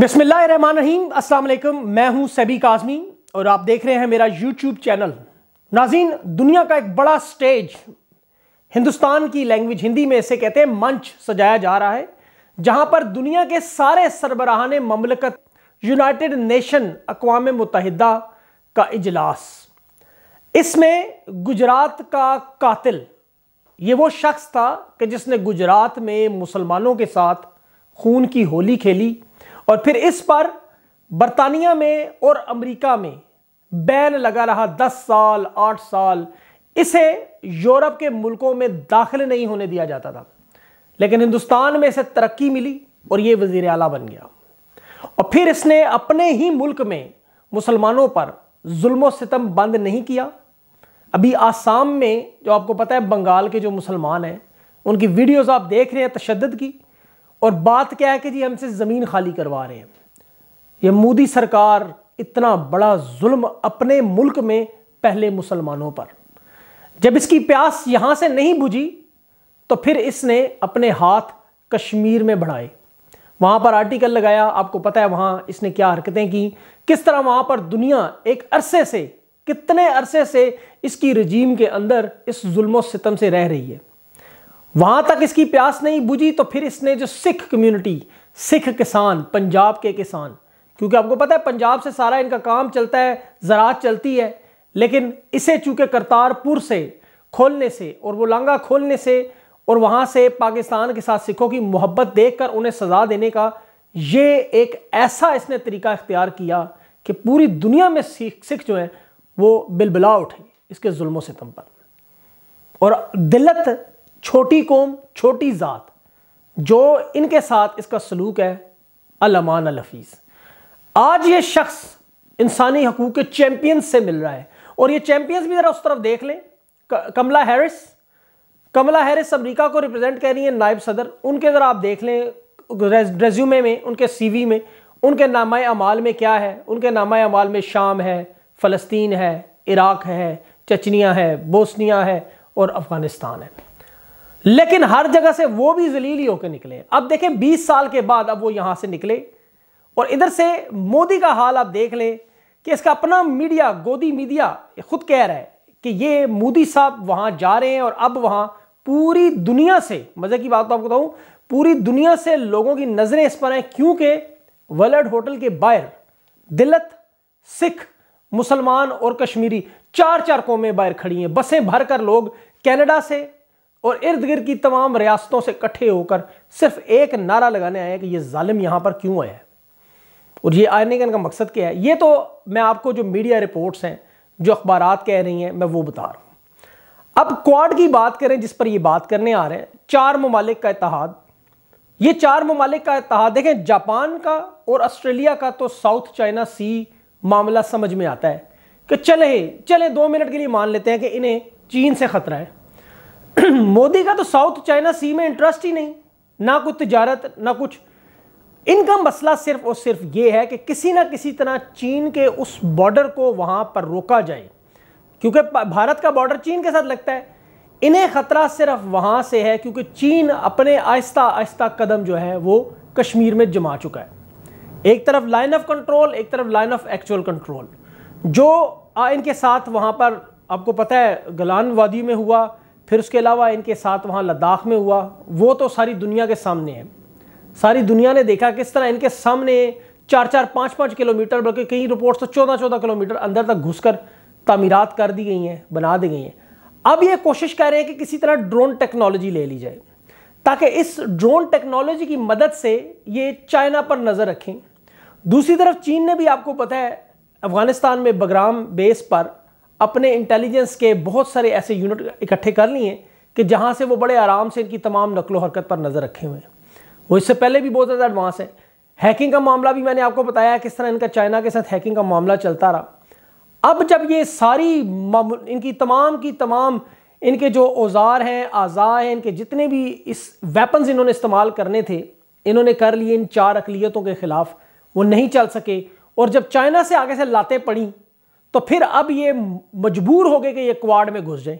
बिस्मिल्लाम अस्सलाम मैं हूं सभी काजमी और आप देख रहे हैं मेरा यूट्यूब चैनल नाजीन दुनिया का एक बड़ा स्टेज हिंदुस्तान की लैंग्वेज हिंदी में इसे कहते हैं मंच सजाया जा रहा है जहां पर दुनिया के सारे सरबराहान ममलकत यूनाइटेड नेशन अकवाम मुतहदा का इजलास इसमें गुजरात का कातिल ये वो शख्स था कि जिसने गुजरात में मुसलमानों के साथ खून की होली खेली और फिर इस पर बरतानिया में और अमेरिका में बैन लगा रहा दस साल आठ साल इसे यूरोप के मुल्कों में दाखिल नहीं होने दिया जाता था लेकिन हिंदुस्तान में इसे तरक्की मिली और ये वजीर अला बन गया और फिर इसने अपने ही मुल्क में मुसलमानों पर जुल्म सितम बंद नहीं किया अभी आसाम में जो आपको पता है बंगाल के जो मुसलमान हैं उनकी वीडियोस आप देख रहे हैं तशद की और बात क्या है कि जी हमसे ज़मीन खाली करवा रहे हैं ये मोदी सरकार इतना बड़ा जुल्म अपने मुल्क में पहले मुसलमानों पर जब इसकी प्यास यहाँ से नहीं बुझी तो फिर इसने अपने हाथ कश्मीर में बढ़ाए वहाँ पर आर्टिकल लगाया आपको पता है वहाँ इसने क्या हरकतें की किस तरह वहाँ पर दुनिया एक अरसे से कितने अरसे से इसकी रजीम के अंदर इस जुल्म सितम से रह रही है वहां तक इसकी प्यास नहीं बुझी तो फिर इसने जो सिख कम्युनिटी सिख किसान पंजाब के किसान क्योंकि आपको पता है पंजाब से सारा इनका काम चलता है ज़रात चलती है लेकिन इसे चूँकि करतारपुर से खोलने से और वो लांगा खोलने से और वहाँ से पाकिस्तान के साथ सिखों की मोहब्बत देखकर उन्हें सज़ा देने का ये एक ऐसा इसने तरीका इख्तियार किया कि पूरी दुनिया में सिख सिख जो है वो बिलबिला उठे इसके जुल्मों से तम पर और दिलत छोटी कौम छोटी ज़ात जो इनके साथ इसका सलूक है अलमान अलफीज़ आज ये शख्स इंसानी हकूक़ के चैम्पियंस से मिल रहा है और ये चैम्पियंस भी ज़रा उस तरफ देख लें कमला हैरिस कमला हैरिस अमरीका को रिप्रेजेंट कर रही है नायब सदर उनके ज़रा आप देख लें रेज्यूमे में उनके सीवी में उनके नामा अमाल में क्या है उनके नामा अमाल में शाम है फ़लस्तीन है इराक़ है चचनिया है बोस्निया है और अफ़गानिस्तान है लेकिन हर जगह से वो भी जलील ही होकर निकले अब देखें 20 साल के बाद अब वो यहां से निकले और इधर से मोदी का हाल आप देख लें कि इसका अपना मीडिया गोदी मीडिया खुद कह रहा है कि ये मोदी साहब वहां जा रहे हैं और अब वहां पूरी दुनिया से मजे की बात तो आपको बताऊं पूरी दुनिया से लोगों की नजरें इस पर हैं क्योंकि वर्ल्ड होटल के बाहर दिलत सिख मुसलमान और कश्मीरी चार चार कौमें बाहर खड़ी हैं बसें भरकर लोग कनाडा से और इर्द गिर्द की तमाम रियासतों से इकट्ठे होकर सिर्फ एक नारा लगाने आए कि ये जालिम यहाँ पर क्यों आया है और ये आने का इनका मकसद क्या है ये तो मैं आपको जो मीडिया रिपोर्ट्स हैं जो अखबार कह रही हैं मैं वो बता रहा हूँ अब क्वाड की बात करें जिस पर ये बात करने आ रहे हैं चार ममालिक का इतिहाद ये चार ममालिक का इतिहाद देखें जापान का और ऑस्ट्रेलिया का तो साउथ चाइना सी मामला समझ में आता है कि चले चले दो मिनट के लिए मान लेते हैं कि इन्हें चीन से खतरा है मोदी का तो साउथ चाइना सी में इंटरेस्ट ही नहीं ना कुछ तजारत ना कुछ इनका मसला सिर्फ और सिर्फ ये है कि किसी ना किसी तरह चीन के उस बॉर्डर को वहाँ पर रोका जाए क्योंकि भारत का बॉर्डर चीन के साथ लगता है इन्हें ख़तरा सिर्फ वहाँ से है क्योंकि चीन अपने आहिस्ता आहिस्ता कदम जो है वो कश्मीर में जमा चुका है एक तरफ लाइन ऑफ कंट्रोल एक तरफ लाइन ऑफ एक्चुअल कंट्रोल जो इनके साथ वहाँ पर आपको पता है गलान वादी में हुआ फिर उसके अलावा इनके साथ वहाँ लद्दाख में हुआ वो तो सारी दुनिया के सामने है सारी दुनिया ने देखा किस तरह इनके सामने चार चार पाँच पाँच किलोमीटर बल्कि कई रिपोर्ट्स तो चौदह चौदह किलोमीटर अंदर तक घुसकर तमीरत कर दी गई हैं बना दी गई हैं अब ये कोशिश कर रहे हैं कि किसी तरह ड्रोन टेक्नोलॉजी ले ली जाए ताकि इस ड्रोन टेक्नोलॉजी की मदद से ये चाइना पर नज़र रखें दूसरी तरफ चीन ने भी आपको पता है अफगानिस्तान में बगराम बेस पर अपने इंटेलिजेंस के बहुत सारे ऐसे यूनिट इकट्ठे कर लिए कि जहाँ से वो बड़े आराम से इनकी तमाम नकलो हरकत पर नज़र रखे हुए हैं वो इससे पहले भी बहुत ज़्यादा एडवांस है हैकिंग का मामला भी मैंने आपको बताया किस तरह इनका चाइना के साथ हैकिंग का मामला चलता रहा अब जब ये सारी इनकी तमाम की तमाम इनके जो औजार हैं आज़ा हैं इनके जितने भी इस वेपन्स इन्होंने इस्तेमाल करने थे इन्होंने कर लिए इन चार अकलीतों के ख़िलाफ़ वो नहीं चल सके और जब चाइना से आगे से लाते पड़ी तो फिर अब ये मजबूर हो गए कि ये क्वाड में घुस जाए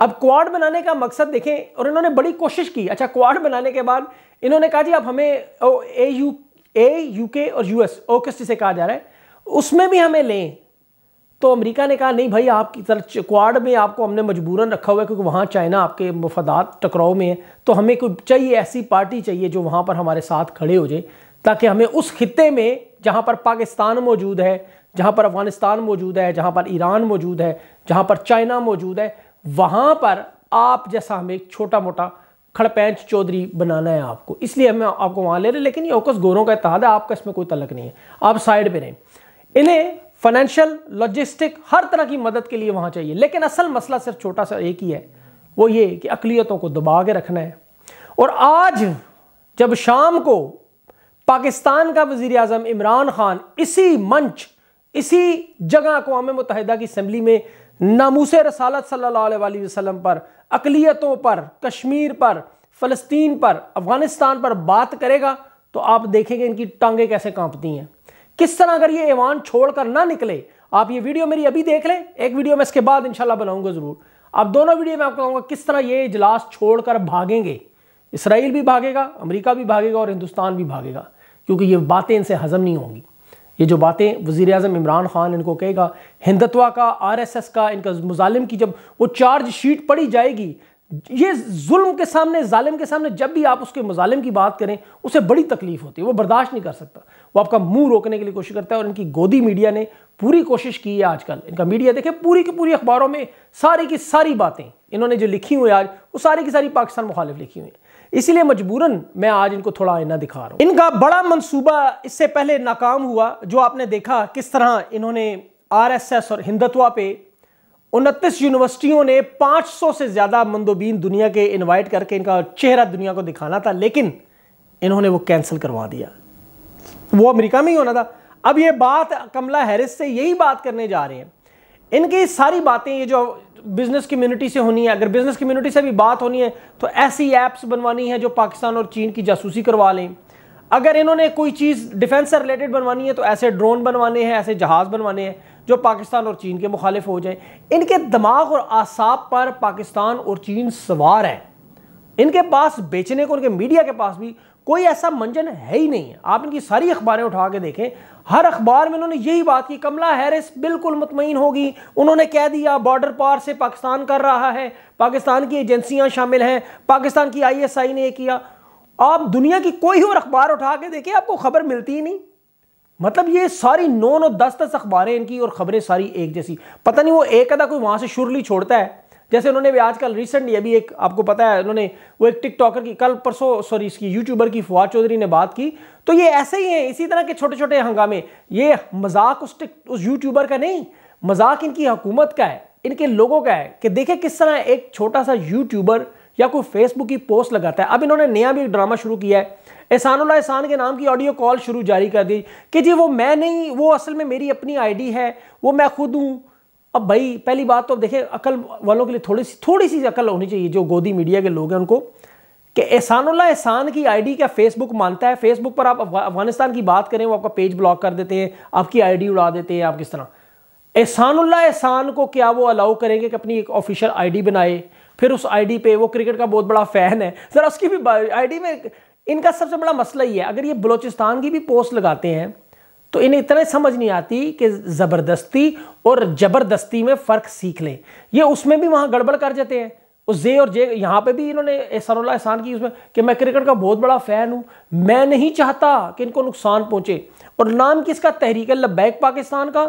अब क्वाड बनाने का मकसद देखें और इन्होंने बड़ी कोशिश की अच्छा क्वाड बनाने के बाद इन्होंने कहा जी अब हमें ए यू ए यूके और यूएस ओकेस्टी से कहा जा रहा है उसमें भी हमें लें तो अमेरिका ने कहा नहीं भाई आपकी तरफ क्वाड में आपको हमने मजबूरन रखा हुआ है क्योंकि वहाँ चाइना आपके मफदात टकराव में है तो हमें कोई चाहिए ऐसी पार्टी चाहिए जो वहाँ पर हमारे साथ खड़े हो जाए ताकि हमें उस खत्े में जहाँ पर पाकिस्तान मौजूद है जहाँ पर अफगानिस्तान मौजूद है जहाँ पर ईरान मौजूद है जहाँ पर चाइना मौजूद है वहाँ पर आप जैसा हमें एक छोटा मोटा खड़पैंच चौधरी बनाना है आपको इसलिए हम आपको वहाँ ले रहे हैं लेकिन ये ओकस गोरों का इतिहाद है आपका इसमें कोई तलक नहीं है आप साइड पर रहें इन्हें फाइनेंशियल लॉजिस्टिक हर तरह की मदद के लिए वहाँ चाहिए लेकिन असल मसला सिर्फ छोटा सा एक ही है वो ये कि अकलीतों को दबा के रखना है और आज जब शाम को पाकिस्तान का वजीर अजम इमरान खान इसी मंच इसी जगह अकवाम मुतहदा की असम्बली में नामूस रसालत सल्ला वसलम पर अकलीतों पर कश्मीर पर फ़लस्तीन पर अफ़गानिस्तान पर बात करेगा तो आप देखेंगे इनकी टांगें कैसे कांपती हैं किस तरह अगर ये ऐवान छोड़कर ना निकले आप ये वीडियो मेरी अभी देख लें एक वीडियो मैं इसके बाद इंशाल्लाह बनाऊंगा ज़रूर आप दोनों वीडियो में आपको कहूँगा किस तरह ये इजलास छोड़कर भागेंगे इसराइल भी भागेगा अमरीका भी भागेगा और हिंदुस्तान भी भागेगा क्योंकि ये बातें इनसे हजम नहीं होंगी ये जो बातें वजीर अजम इमरान ख़ान इनको कहेगा हिंदतवा का आर एस एस का इनका मुजालिम की जब वो चार्ज शीट पड़ी जाएगी ये जुल्म के सामने जालिम के सामने जब भी आप उसके मुजालिम की बात करें उसे बड़ी तकलीफ़ होती है वो बर्दाश्त नहीं कर सकता वो आपका मुंह रोकने के लिए कोशिश करता है और इनकी गोदी मीडिया ने पूरी कोशिश की है आजकल इनका मीडिया देखे पूरी की पूरी अखबारों में सारी की सारी बातें इन्होंने जो लिखी हुई आज वो सारी की सारी पाकिस्तान मुखालिफ लिखी हुई है इसीलिए मजबूरन मैं आज इनको थोड़ा आईना दिखा रहा हूँ इनका बड़ा मंसूबा इससे पहले नाकाम हुआ जो आपने देखा किस तरह इन्होंने आरएसएस और हिंदुत्वा पे उनतीस यूनिवर्सिटियों ने 500 से ज़्यादा मंदोबीन दुनिया के इनवाइट करके इनका चेहरा दुनिया को दिखाना था लेकिन इन्होंने वो कैंसिल करवा दिया वो अमेरिका में ही होना था अब ये बात कमला हैरिस से यही बात करने जा रहे हैं इनकी सारी बातें ये जो बिजनेस कम्युनिटी से होनी है अगर बिजनेस कम्युनिटी से भी बात होनी है तो ऐसी ऐप्स बनवानी है जो पाकिस्तान और चीन की जासूसी करवा लें अगर इन्होंने कोई चीज़ डिफेंस से रिलेटेड बनवानी है तो ऐसे ड्रोन बनवाने हैं ऐसे जहाज़ बनवाने हैं जो पाकिस्तान और चीन के मुखालिफ हो जाए इनके दिमाग और आसाब पर पाकिस्तान और चीन सवार है इनके पास बेचने को उनके मीडिया के पास भी कोई ऐसा मंजन है ही नहीं है आप इनकी सारी अखबारें उठा के देखें हर अखबार में उन्होंने यही बात की कमला हैरिस बिल्कुल मुतमिन होगी उन्होंने कह दिया बॉर्डर पार से पाकिस्तान कर रहा है पाकिस्तान की एजेंसियां शामिल हैं पाकिस्तान की आईएसआई ने किया आप दुनिया की कोई और अखबार उठा के देखें आपको खबर मिलती ही नहीं मतलब ये सारी नौ नौ दस दस अखबारें इनकी और खबरें सारी एक जैसी पता नहीं वो एक अदा कोई वहां से शुरली छोड़ता है जैसे उन्होंने भी आजकल रिसेंटली अभी एक आपको पता है उन्होंने वो एक टिकटॉकर की कल परसों सॉरी इसकी यूट्यूबर की फुआ चौधरी ने बात की तो ये ऐसे ही है इसी तरह के छोटे छोटे हंगामे ये मजाक उस टिक उस यूट्यूबर का नहीं मजाक इनकी हुकूमत का है इनके लोगों का है कि देखे किस तरह एक छोटा सा यूट्यूबर या कोई फेसबुक की पोस्ट लगाता है अब इन्होंने नया भी एक ड्रामा शुरू किया है एहसानुल्ला एहसान के नाम की ऑडियो कॉल शुरू जारी कर दी कि जी वो मैं नहीं वो असल में मेरी अपनी आईडी है वो मैं खुद हूँ अब भाई पहली बात तो देखें अकल वालों के लिए थोड़ी सी थोड़ी सी अकल होनी चाहिए जो गोदी मीडिया के लोग हैं उनको कि एहसानुल्ला एहसान की आईडी क्या फेसबुक मानता है फेसबुक पर आप अफगानिस्तान की बात करें वो आपका पेज ब्लॉक कर देते हैं आपकी आईडी उड़ा देते हैं आप किस तरह एहसानुल्ला एहसान को क्या वो अलाउ करेंगे कि अपनी एक ऑफिशियल आईडी बनाए फिर उस आईडी पे वो क्रिकेट का बहुत बड़ा फ़ैन है ज़रा उसकी भी आईडी में इनका सबसे बड़ा मसला ही है अगर ये बलोचिस्तान की भी पोस्ट लगाते हैं तो इन्हें इतना समझ नहीं आती कि ज़बरदस्ती और ज़बरदस्ती में फ़र्क सीख लें ये उसमें भी वहां गड़बड़ कर जाते हैं उस जे और जे यहाँ पे भी इन्होंने एहसान एहसान की उसमें कि मैं क्रिकेट का बहुत बड़ा फ़ैन हूं मैं नहीं चाहता कि इनको नुकसान पहुंचे और नाम किसका तहरीक है लबैक पाकिस्तान का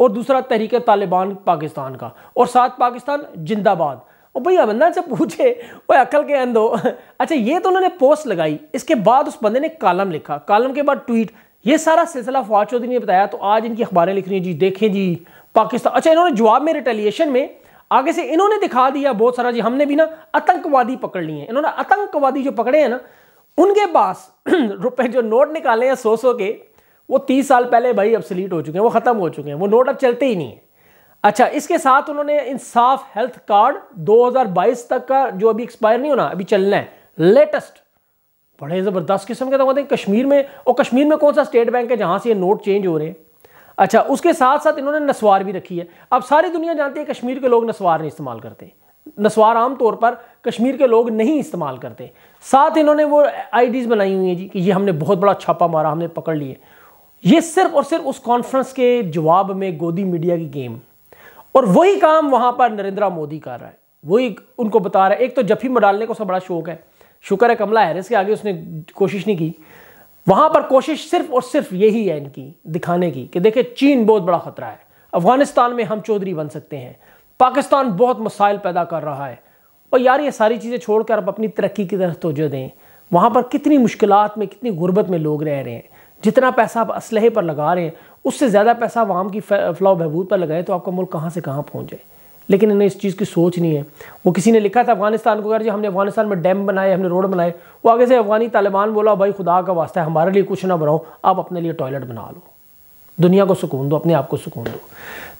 और दूसरा तहरीक है तालिबान पाकिस्तान का और साथ पाकिस्तान जिंदाबाद और भैया बंदा से पूछे वो अकल के अंदो अच्छा ये तो उन्होंने पोस्ट लगाई इसके बाद उस बंदे ने कॉलम लिखा कॉलम के बाद ट्वीट ये सारा सिलसिला फवाद चौधरी ने बताया तो आज इनकी अखबारें लिख रही हैं जी देखें जी पाकिस्तान अच्छा इन्होंने जवाब में रिटेलिएशन में आगे से इन्होंने दिखा दिया बहुत सारा जी हमने भी ना आतंकवादी पकड़ लिए हैं इन्होंने आतंकवादी जो पकड़े हैं ना उनके पास रुपए जो नोट निकाले हैं सौ सौ के वो तीस साल पहले भाई अब सलीट हो चुके हैं वो ख़त्म हो चुके हैं वो नोट अब चलते ही नहीं है अच्छा इसके साथ उन्होंने इंसाफ हेल्थ कार्ड दो तक का जो अभी एक्सपायर नहीं होना अभी चलना है लेटेस्ट बड़े ज़बरदस्त किस्म के तो कहते हैं कश्मीर में और कश्मीर में कौन सा स्टेट बैंक है जहाँ से ये नोट चेंज हो रहे हैं अच्छा उसके साथ साथ इन्होंने नस्वार भी रखी है अब सारी दुनिया जानती है कश्मीर के लोग नस्वार नहीं इस्तेमाल करते नस्वार आम तौर पर कश्मीर के लोग नहीं इस्तेमाल करते साथ इन्होंने वो आईडीज़ बनाई हुई हैं जी कि ये हमने बहुत बड़ा छापा मारा हमने पकड़ लिए ये सिर्फ और सिर्फ उस कॉन्फ्रेंस के जवाब में गोदी मीडिया की गेम और वही काम वहाँ पर नरेंद्र मोदी कर रहा है वही उनको बता रहा है एक तो जफी मडालने को सब बड़ा शौक है शुक्र है कमला हैरिस के आगे उसने कोशिश नहीं की वहाँ पर कोशिश सिर्फ और सिर्फ यही है इनकी दिखाने की कि देखिए चीन बहुत बड़ा खतरा है अफगानिस्तान में हम चौधरी बन सकते हैं पाकिस्तान बहुत मसाइल पैदा कर रहा है और यार ये सारी चीज़ें छोड़कर आप अपनी तरक्की की तरफ तोजह दें वहाँ पर कितनी मुश्किल में कितनी गुर्बत में लोग रह रहे हैं जितना पैसा आप इसलहे पर लगा रहे हैं उससे ज़्यादा पैसा आवाम की फ्लाव बहबूद पर लगाएं तो आपका मुल्क कहाँ से कहाँ पहुँच जाए लेकिन इन्हें इस चीज़ की सोच नहीं है वो किसी ने लिखा था अफगानिस्तान को अगर जो हमने अफगानिस्तान में डैम बनाए हमने रोड बनाए वो आगे से अफगानी तालिबान बोला भाई खुदा का वास्ता है हमारे लिए कुछ ना बनाओ आप अपने लिए टॉयलेट बना लो दुनिया को सुकून दो अपने आप को सुकून दो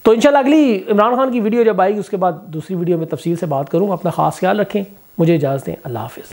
तो इनशाला अगली इमरान खान की वीडियो जब आएगी उसके बाद दूसरी वीडियो में तफसील से बात करूँ अपना खास ख्याल रखें मुझे इजाज़त दें अल्लाह हाफिज़